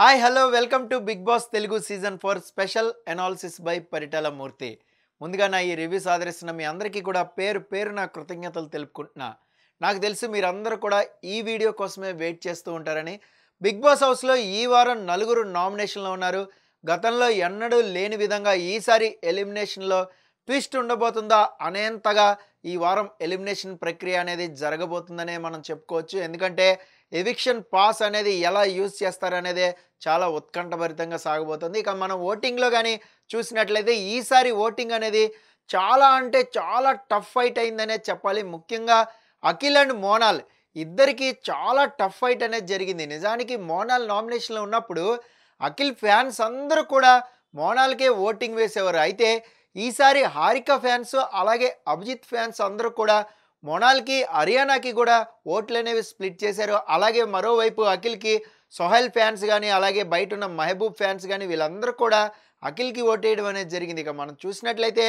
hi hello welcome to Bigg Boss Telugu season four special analysis by Paritala Murthy ముందుగా నా ఈ reviews ఆదరిస్తున్న మీ అందరికీ కూడా పేరు పేరు నా కృతజ్ఞతలు తెలుపుకుంటున్నా నాకు తెలుసు మీరందరూ కూడా ఈ వీడియో కోసమే వెయిట్ చేస్తూ ఉంటారని బిగ్ బాస్ హౌస్లో ఈ వారం నలుగురు నామినేషన్లో ఉన్నారు గతంలో ఎన్నడూ లేని విధంగా ఈసారి ఎలిమినేషన్లో ట్విస్ట్ ఉండబోతుందా అనేంతగా ఈ వారం ఎలిమినేషన్ ప్రక్రియ అనేది జరగబోతుందనే మనం చెప్పుకోవచ్చు ఎందుకంటే ఎవిక్షన్ పాస్ అనేది ఎలా యూజ్ చేస్తారనేదే చాలా ఉత్కంఠభరితంగా సాగబోతుంది ఇక మనం ఓటింగ్లో కానీ చూసినట్లయితే ఈసారి ఓటింగ్ అనేది చాలా అంటే చాలా టఫ్ ఫైట్ అయిందనే చెప్పాలి ముఖ్యంగా అఖిల్ అండ్ మోనాల్ ఇద్దరికీ చాలా టఫ్ ఫైట్ అనేది జరిగింది నిజానికి మోనాల్ నామినేషన్లో ఉన్నప్పుడు అఖిల్ ఫ్యాన్స్ అందరూ కూడా మోనాల్కే ఓటింగ్ వేసేవారు అయితే ఈసారి హారిక ఫ్యాన్స్ అలాగే అభిజిత్ ఫ్యాన్స్ అందరూ కూడా మొనాల్కి హర్యానాకి కూడా ఓట్లు అనేవి స్ప్లిట్ చేశారు అలాగే మరోవైపు అఖిల్కి సోహెల్ ఫ్యాన్స్ కానీ అలాగే బయట ఉన్న మహబూబ్ ఫ్యాన్స్ కానీ వీళ్ళందరూ కూడా అఖిల్కి ఓటేయడం అనేది జరిగింది ఇక మనం చూసినట్లయితే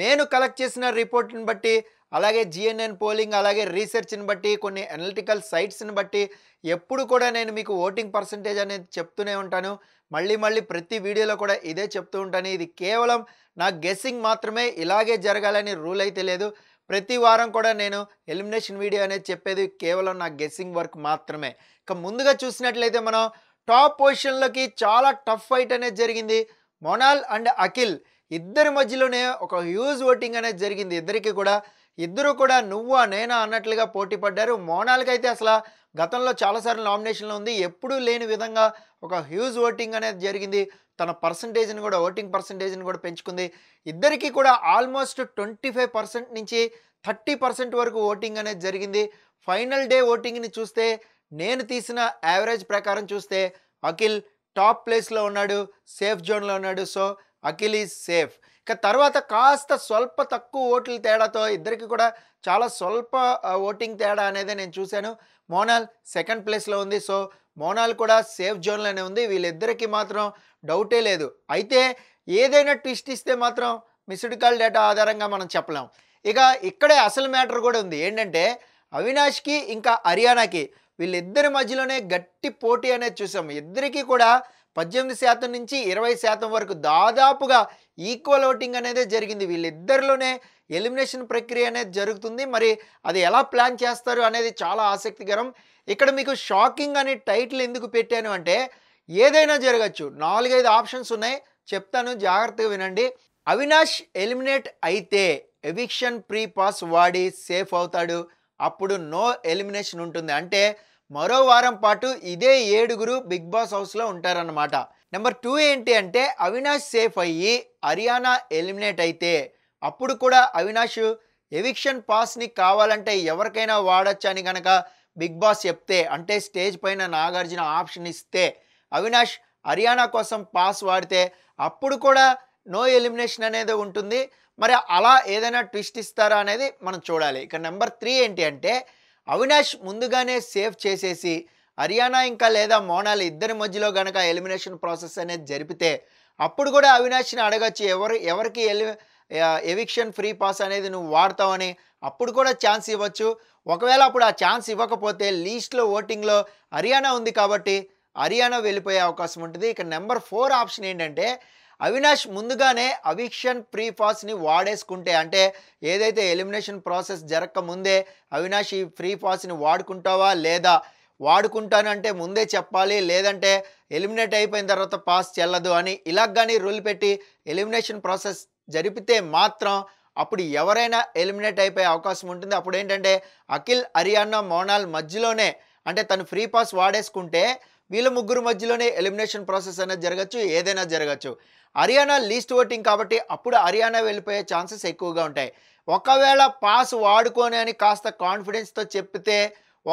నేను కలెక్ట్ చేసిన రిపోర్ట్ని బట్టి అలాగే జిఎన్ఎన్ పోలింగ్ అలాగే రీసెర్చ్ని బట్టి కొన్ని అనలిటికల్ సైట్స్ని బట్టి ఎప్పుడు కూడా నేను మీకు ఓటింగ్ పర్సంటేజ్ అనేది చెప్తూనే ఉంటాను మళ్ళీ మళ్ళీ ప్రతి వీడియోలో కూడా ఇదే చెప్తూ ఉంటాను ఇది కేవలం నా గెస్సింగ్ మాత్రమే ఇలాగే జరగాలని రూల్ అయితే లేదు ప్రతి వారం కూడా నేను ఎలిమినేషన్ వీడియో అనేది చెప్పేది కేవలం నా గెస్సింగ్ వర్క్ మాత్రమే ఇక ముందుగా చూసినట్లయితే మనం టాప్ పొజిషన్లోకి చాలా టఫ్ ఫైట్ అనేది జరిగింది మొనాల్ అండ్ అఖిల్ ఇద్దరి మధ్యలోనే ఒక హ్యూజ్ ఓటింగ్ అనేది జరిగింది ఇద్దరికి కూడా ఇద్దరు కూడా నువ్వా నేనా అన్నట్లుగా పోటీ పడ్డారు మోనాల్కైతే అసలు గతంలో చాలాసార్లు నామినేషన్లో ఉంది ఎప్పుడూ లేని విధంగా ఒక హ్యూజ్ ఓటింగ్ అనేది జరిగింది తన పర్సంటేజ్ని కూడా ఓటింగ్ పర్సంటేజ్ని కూడా పెంచుకుంది ఇద్దరికీ కూడా ఆల్మోస్ట్ ట్వంటీ ఫైవ్ పర్సెంట్ నుంచి థర్టీ పర్సెంట్ వరకు ఓటింగ్ అనేది జరిగింది ఫైనల్ డే ఓటింగ్ని చూస్తే నేను తీసిన యావరేజ్ ప్రకారం చూస్తే అఖిల్ టాప్ ప్లేస్లో ఉన్నాడు సేఫ్ జోన్లో ఉన్నాడు సో అఖిల్ ఈజ్ సేఫ్ ఇక తర్వాత కాస్త స్వల్ప తక్కువ ఓట్ల తేడాతో ఇద్దరికి కూడా చాలా స్వల్ప ఓటింగ్ తేడా అనేది నేను చూశాను మోనాల్ సెకండ్ ప్లేస్లో ఉంది సో మోనాల్ కూడా సేఫ్ జోన్లోనే ఉంది వీళ్ళిద్దరికీ మాత్రం డౌటే లేదు అయితే ఏదైనా ట్విస్ట్ ఇస్తే మాత్రం మిస్డ్ కాల్ డేటా ఆధారంగా మనం చెప్పలేం ఇక ఇక్కడే అసలు మ్యాటర్ కూడా ఉంది ఏంటంటే అవినాష్కి ఇంకా హర్యానాకి వీళ్ళిద్దరి మధ్యలోనే గట్టి పోటీ అనేది చూసాం ఇద్దరికీ కూడా పద్దెనిమిది శాతం నుంచి ఇరవై శాతం వరకు దాదాపుగా ఈక్వల్ ఓటింగ్ అనేది జరిగింది వీళ్ళిద్దరిలోనే ఎలిమినేషన్ ప్రక్రియ అనేది జరుగుతుంది మరి అది ఎలా ప్లాన్ చేస్తారు అనేది చాలా ఆసక్తికరం ఇక్కడ మీకు షాకింగ్ అనే టైటిల్ ఎందుకు పెట్టాను అంటే ఏదైనా జరగచ్చు నాలుగైదు ఆప్షన్స్ ఉన్నాయి చెప్తాను జాగ్రత్తగా వినండి అవినాష్ ఎలిమినేట్ అయితే ఎవిక్షన్ ప్రీ పాస్ వాడి సేఫ్ అవుతాడు అప్పుడు నో ఎలిమినేషన్ ఉంటుంది అంటే మరో వారం పాటు ఇదే ఏడుగురు బిగ్ బాస్ హౌస్లో ఉంటారన్నమాట నెంబర్ టూ ఏంటి అంటే అవినాష్ సేఫ్ అయ్యి హర్యానా ఎలిమినేట్ అయితే అప్పుడు కూడా అవినాష్ ఎవిక్షన్ పాస్ని కావాలంటే ఎవరికైనా అని కనుక బిగ్ బాస్ చెప్తే అంటే స్టేజ్ పైన నాగార్జున ఆప్షన్ ఇస్తే అవినాష్ హర్యానా కోసం పాస్ వాడితే అప్పుడు కూడా నో ఎలిమినేషన్ అనేది ఉంటుంది మరి అలా ఏదైనా ట్విస్ట్ ఇస్తారా అనేది మనం చూడాలి ఇక నెంబర్ త్రీ ఏంటి అంటే అవినాష్ ముందుగానే సేఫ్ చేసేసి హర్యానా ఇంకా లేదా మోనాలి ఇద్దరి మధ్యలో గనక ఎలిమినేషన్ ప్రాసెస్ అనేది జరిపితే అప్పుడు కూడా అవినాష్ని అడగచ్చు ఎవరు ఎవరికి ఎలి ఎవిక్షన్ ఫ్రీ పాస్ అనేది నువ్వు వాడతావని అప్పుడు కూడా ఛాన్స్ ఇవ్వచ్చు ఒకవేళ అప్పుడు ఆ ఛాన్స్ ఇవ్వకపోతే లీస్ట్లో ఓటింగ్లో హర్యానా ఉంది కాబట్టి హర్యానా వెళ్ళిపోయే అవకాశం ఉంటుంది ఇక నెంబర్ ఫోర్ ఆప్షన్ ఏంటంటే అవినాష్ ముందుగానే అవిక్షన్ ప్రీ పాస్ని వాడేసుకుంటే అంటే ఏదైతే ఎలిమినేషన్ ప్రాసెస్ జరగక ముందే అవినాష్ ఈ ఫ్రీ పాస్ని వాడుకుంటావా లేదా వాడుకుంటానంటే ముందే చెప్పాలి లేదంటే ఎలిమినేట్ అయిపోయిన తర్వాత పాస్ చెల్లదు అని ఇలా కానీ రూల్ పెట్టి ఎలిమినేషన్ ప్రాసెస్ జరిపితే మాత్రం అప్పుడు ఎవరైనా ఎలిమినేట్ అయిపోయే అవకాశం ఉంటుంది అప్పుడు ఏంటంటే అఖిల్ హరియానా మోనాల్ మధ్యలోనే అంటే తను ఫ్రీ పాస్ వాడేసుకుంటే వీళ్ళ ముగ్గురు మధ్యలోనే ఎలిమినేషన్ ప్రాసెస్ అనేది జరగచ్చు ఏదైనా జరగచ్చు హర్యానా లీస్ట్ ఓటింగ్ కాబట్టి అప్పుడు హర్యానా వెళ్ళిపోయే ఛాన్సెస్ ఎక్కువగా ఉంటాయి ఒకవేళ పాస్ వాడుకోని అని కాస్త కాన్ఫిడెన్స్తో చెప్తే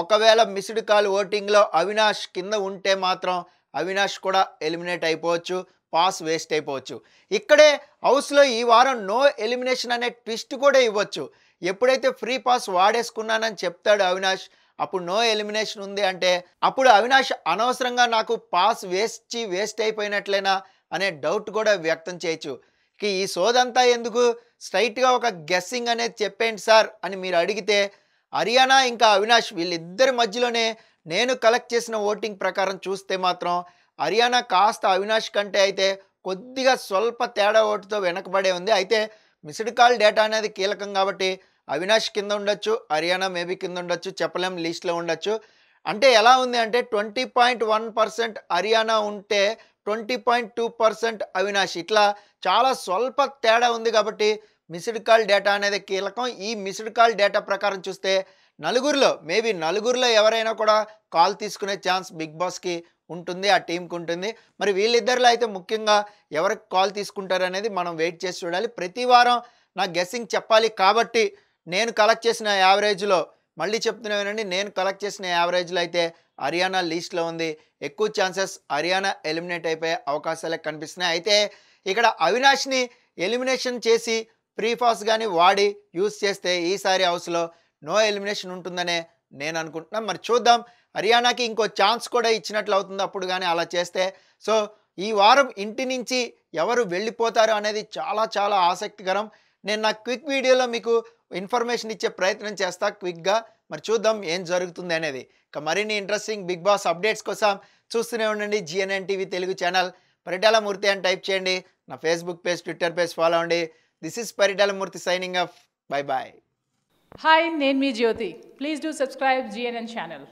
ఒకవేళ మిస్డ్ కాల్ ఓటింగ్లో అవినాష్ కింద ఉంటే మాత్రం అవినాష్ కూడా ఎలిమినేట్ అయిపోవచ్చు పాస్ వేస్ట్ అయిపోవచ్చు ఇక్కడే హౌస్లో ఈ వారం నో ఎలిమినేషన్ అనే ట్విస్ట్ కూడా ఇవ్వచ్చు ఎప్పుడైతే ఫ్రీ పాస్ వాడేసుకున్నానని చెప్తాడు అవినాష్ అప్పుడు నో ఎలిమినేషన్ ఉంది అంటే అప్పుడు అవినాష్ అనవసరంగా నాకు పాస్ వేస్ట్ వేస్ట్ అయిపోయినట్లయినా అనే డౌట్ కూడా వ్యక్తం చేయొచ్చు ఈ సోదంతా ఎందుకు స్ట్రైట్గా ఒక గెస్సింగ్ అనేది చెప్పేయండి సార్ అని మీరు అడిగితే హర్యానా ఇంకా అవినాష్ వీళ్ళిద్దరి మధ్యలోనే నేను కలెక్ట్ చేసిన ఓటింగ్ ప్రకారం చూస్తే మాత్రం హర్యానా కాస్త అవినాష్ కంటే అయితే కొద్దిగా స్వల్ప తేడా ఓటుతో వెనకబడే ఉంది అయితే మిస్డ్ కాల్ డేటా అనేది కీలకం కాబట్టి అవినాష్ కింద ఉండొచ్చు హర్యానా మేబీ కింద ఉండొచ్చు చెప్పలేం లిస్ట్లో ఉండొచ్చు అంటే ఎలా ఉంది అంటే twenty point one percent Ariyana ఉంటే twenty point two percent Avinash ఇట్లా చాలా స్వల్ప తేడా ఉంది కాబట్టి మిస్డ్ కాల్ డేటా అనేది కీలకం ఈ మిస్డ్ కాల్ డేటా ప్రకారం చూస్తే నలుగురిలో మేబీ నలుగురిలో ఎవరైనా కూడా కాల్ తీసుకునే ఛాన్స్ బిగ్ బాస్కి ఉంటుంది ఆ టీంకి ఉంటుంది మరి వీళ్ళిద్దరిలో అయితే ముఖ్యంగా ఎవరికి కాల్ తీసుకుంటారనేది మనం వెయిట్ చేసి చూడాలి ప్రతి వారం నా గెస్సింగ్ చెప్పాలి కాబట్టి నేను కలెక్ట్ చేసిన యావరేజ్లో మళ్ళీ చెప్తున్నా నేను కలెక్ట్ చేసిన యావరేజ్లో అయితే హర్యానా లీస్ట్లో ఉంది ఎక్కువ ఛాన్సెస్ హర్యానా ఎలిమినేట్ అయిపోయే అవకాశాలే కనిపిస్తున్నాయి అయితే ఇక్కడ అవినాష్ని ఎలిమినేషన్ చేసి ప్రీఫాస్ కానీ వాడి యూస్ చేస్తే ఈసారి హౌస్లో నో ఎలిమినేషన్ ఉంటుందనే నేను అనుకుంటున్నాను మరి చూద్దాం హర్యానాకి ఇంకో ఛాన్స్ కూడా ఇచ్చినట్లు అవుతుంది అప్పుడు కానీ అలా చేస్తే సో ఈ వారం ఇంటి నుంచి ఎవరు వెళ్ళిపోతారు అనేది చాలా చాలా ఆసక్తికరం నేను నా క్విక్ వీడియోలో మీకు ఇన్ఫర్మేషన్ ఇచ్చే ప్రయత్నం చేస్తా క్విక్గా మరి చూద్దాం ఏం జరుగుతుంది అనేది మరిన్ని ఇంట్రెస్టింగ్ బిగ్ బాస్ అప్డేట్స్ కోసం చూస్తూనే ఉండండి GNN TV Telugu channel Paritala Murthy అని టైప్ చేయండి నా Facebook page Twitter page follow అవ్వండి this is Paritala Murthy signing off bye bye hi నేను మీ Jyothi please do subscribe GNN channel